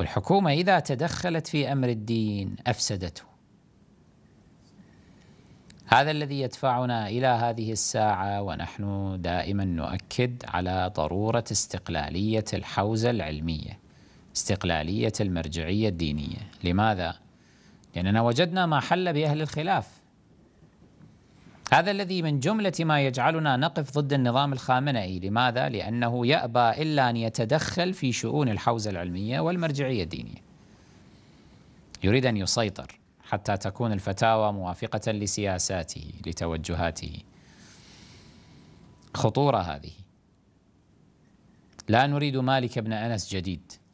والحكومة إذا تدخلت في أمر الدين أفسدته هذا الذي يدفعنا إلى هذه الساعة ونحن دائما نؤكد على ضرورة استقلالية الحوزة العلمية استقلالية المرجعية الدينية لماذا؟ لأننا وجدنا ما حل بأهل الخلاف هذا الذي من جملة ما يجعلنا نقف ضد النظام الخامنئي لماذا؟ لأنه يأبى إلا أن يتدخل في شؤون الحوزة العلمية والمرجعية الدينية يريد أن يسيطر حتى تكون الفتاوى موافقة لسياساته لتوجهاته خطورة هذه لا نريد مالك بن أنس جديد